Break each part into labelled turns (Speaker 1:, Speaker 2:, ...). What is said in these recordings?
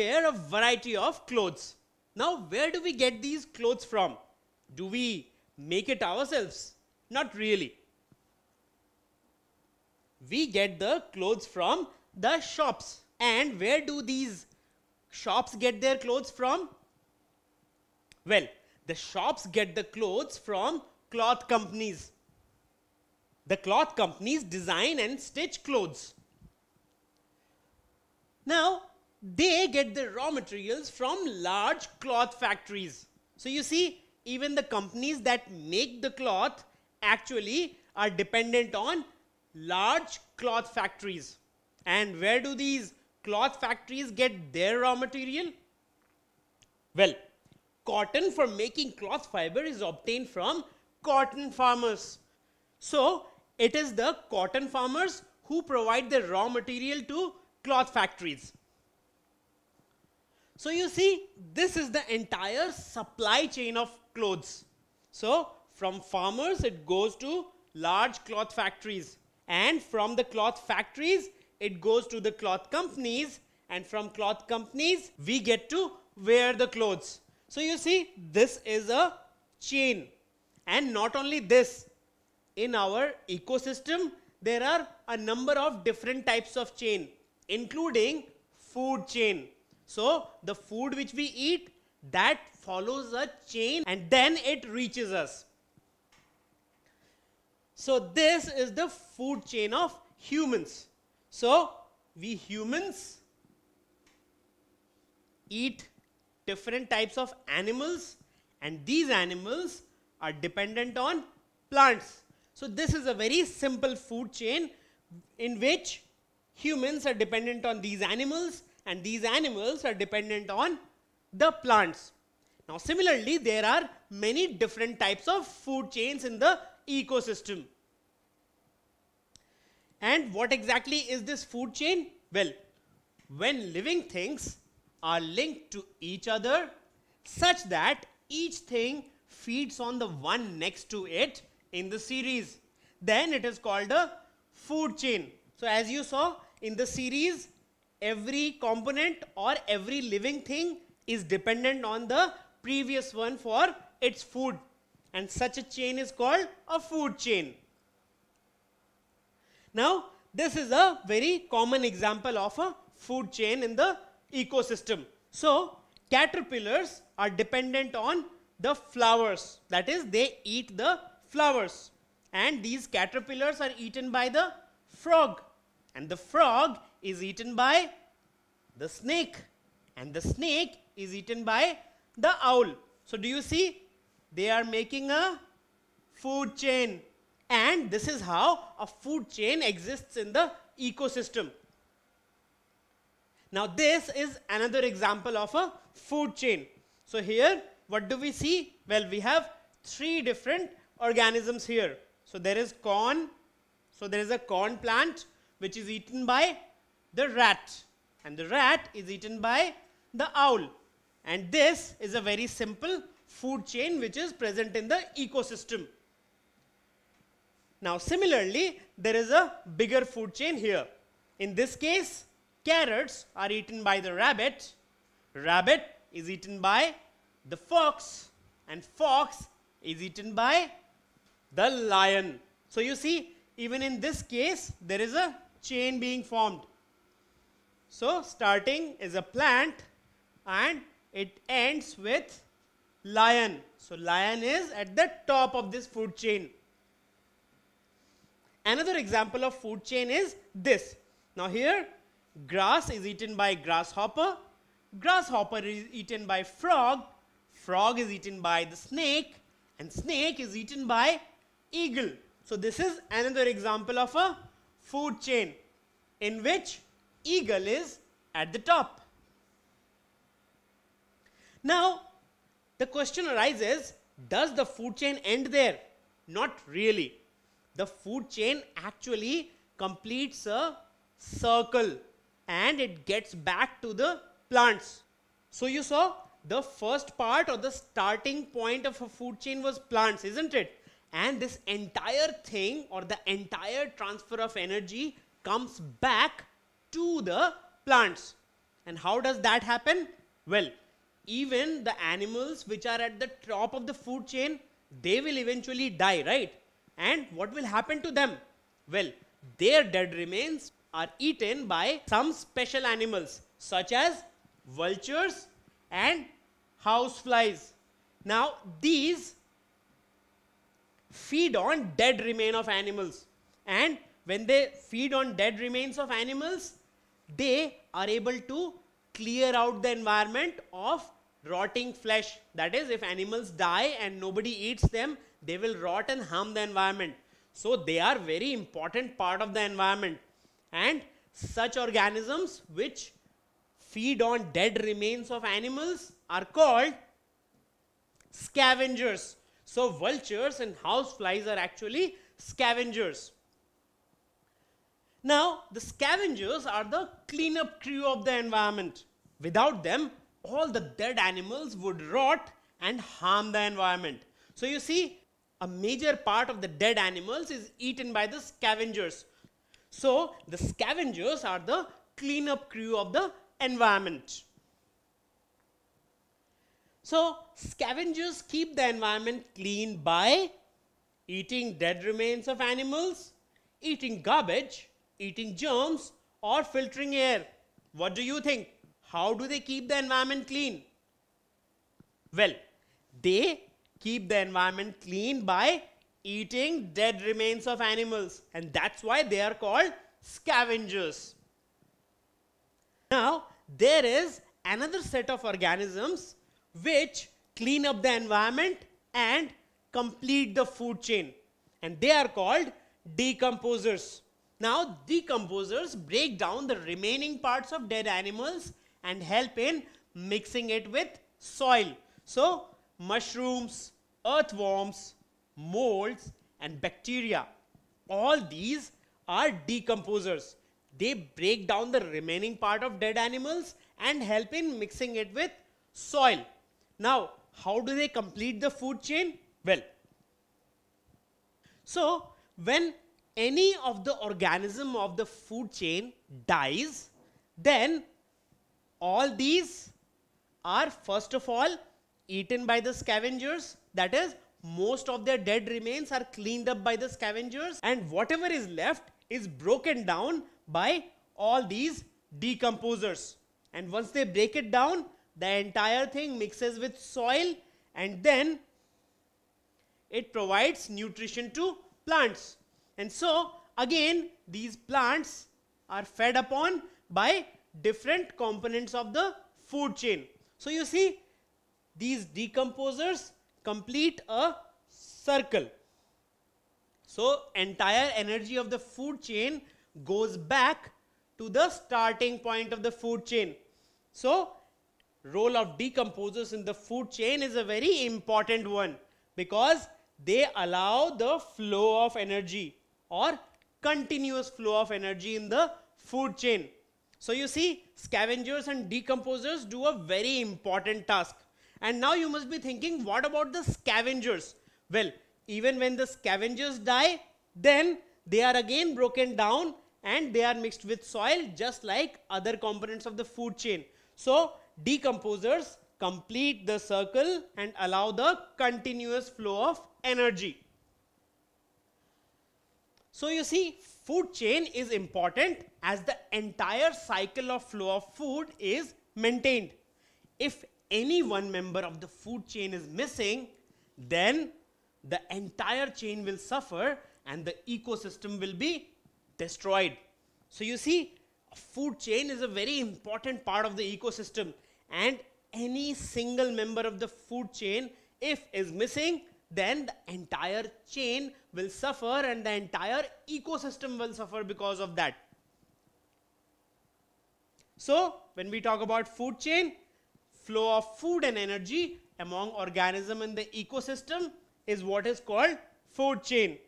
Speaker 1: wear a variety of clothes. Now, where do we get these clothes from? Do we make it ourselves? Not really. We get the clothes from the shops. And where do these shops get their clothes from? Well, the shops get the clothes from cloth companies. The cloth companies design and stitch clothes. Now, they get the raw materials from large cloth factories. So you see, even the companies that make the cloth actually are dependent on large cloth factories. And where do these cloth factories get their raw material? Well, cotton for making cloth fiber is obtained from cotton farmers. So it is the cotton farmers who provide the raw material to cloth factories. So you see, this is the entire supply chain of clothes. So from farmers, it goes to large cloth factories. And from the cloth factories, it goes to the cloth companies. And from cloth companies, we get to wear the clothes. So you see, this is a chain. And not only this, in our ecosystem, there are a number of different types of chain, including food chain. So the food which we eat that follows a chain and then it reaches us. So this is the food chain of humans. So we humans eat different types of animals and these animals are dependent on plants. So this is a very simple food chain in which humans are dependent on these animals and these animals are dependent on the plants. Now similarly, there are many different types of food chains in the ecosystem. And what exactly is this food chain? Well, when living things are linked to each other such that each thing feeds on the one next to it in the series, then it is called a food chain. So as you saw in the series, every component or every living thing is dependent on the previous one for its food and such a chain is called a food chain. Now this is a very common example of a food chain in the ecosystem. So caterpillars are dependent on the flowers that is they eat the flowers and these caterpillars are eaten by the frog and the frog is eaten by the snake and the snake is eaten by the owl. So do you see they are making a food chain and this is how a food chain exists in the ecosystem. Now this is another example of a food chain. So here what do we see? Well we have three different organisms here. So there is corn, so there is a corn plant which is eaten by the rat and the rat is eaten by the owl and this is a very simple food chain which is present in the ecosystem. Now similarly there is a bigger food chain here. In this case carrots are eaten by the rabbit, rabbit is eaten by the fox and fox is eaten by the lion. So you see even in this case there is a chain being formed so starting is a plant and it ends with lion. So lion is at the top of this food chain. Another example of food chain is this. Now here grass is eaten by grasshopper, grasshopper is eaten by frog, frog is eaten by the snake and snake is eaten by eagle. So this is another example of a food chain in which eagle is at the top. Now, the question arises does the food chain end there? Not really. The food chain actually completes a circle and it gets back to the plants. So, you saw the first part or the starting point of a food chain was plants, isn't it? And this entire thing or the entire transfer of energy comes back to the plants. And how does that happen? Well, even the animals which are at the top of the food chain, they will eventually die, right? And what will happen to them? Well, their dead remains are eaten by some special animals such as vultures and houseflies. Now, these feed on dead remains of animals and when they feed on dead remains of animals they are able to clear out the environment of rotting flesh. That is, if animals die and nobody eats them, they will rot and harm the environment. So they are very important part of the environment. And such organisms which feed on dead remains of animals are called scavengers. So vultures and houseflies are actually scavengers. Now, the scavengers are the cleanup crew of the environment. Without them, all the dead animals would rot and harm the environment. So, you see, a major part of the dead animals is eaten by the scavengers. So, the scavengers are the cleanup crew of the environment. So, scavengers keep the environment clean by eating dead remains of animals, eating garbage, eating germs, or filtering air. What do you think? How do they keep the environment clean? Well, they keep the environment clean by eating dead remains of animals and that's why they are called scavengers. Now, there is another set of organisms which clean up the environment and complete the food chain and they are called decomposers. Now decomposers break down the remaining parts of dead animals and help in mixing it with soil. So mushrooms, earthworms, molds and bacteria, all these are decomposers. They break down the remaining part of dead animals and help in mixing it with soil. Now, how do they complete the food chain? Well, so when any of the organism of the food chain dies, then all these are first of all eaten by the scavengers that is most of their dead remains are cleaned up by the scavengers and whatever is left is broken down by all these decomposers and once they break it down the entire thing mixes with soil and then it provides nutrition to plants and so again these plants are fed upon by different components of the food chain. So you see these decomposers complete a circle. So entire energy of the food chain goes back to the starting point of the food chain. So role of decomposers in the food chain is a very important one because they allow the flow of energy or continuous flow of energy in the food chain. So you see scavengers and decomposers do a very important task. And now you must be thinking what about the scavengers? Well, even when the scavengers die, then they are again broken down and they are mixed with soil just like other components of the food chain. So decomposers complete the circle and allow the continuous flow of energy. So you see food chain is important as the entire cycle of flow of food is maintained. If any one member of the food chain is missing, then the entire chain will suffer and the ecosystem will be destroyed. So you see food chain is a very important part of the ecosystem and any single member of the food chain if is missing then the entire chain will suffer and the entire ecosystem will suffer because of that. So, when we talk about food chain, flow of food and energy among organism in the ecosystem is what is called food chain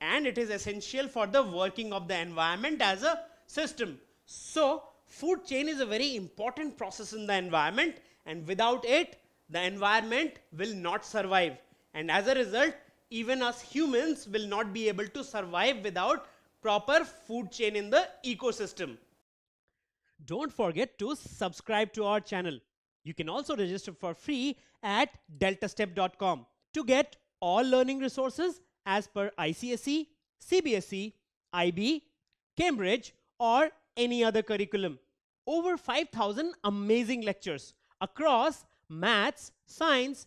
Speaker 1: and it is essential for the working of the environment as a system. So, food chain is a very important process in the environment and without it the environment will not survive. And as a result, even us humans will not be able to survive without proper food chain in the ecosystem. Don't forget to subscribe to our channel. You can also register for free at deltastep.com to get all learning resources as per ICSE, CBSE, IB, Cambridge or any other curriculum. Over 5000 amazing lectures across maths, science,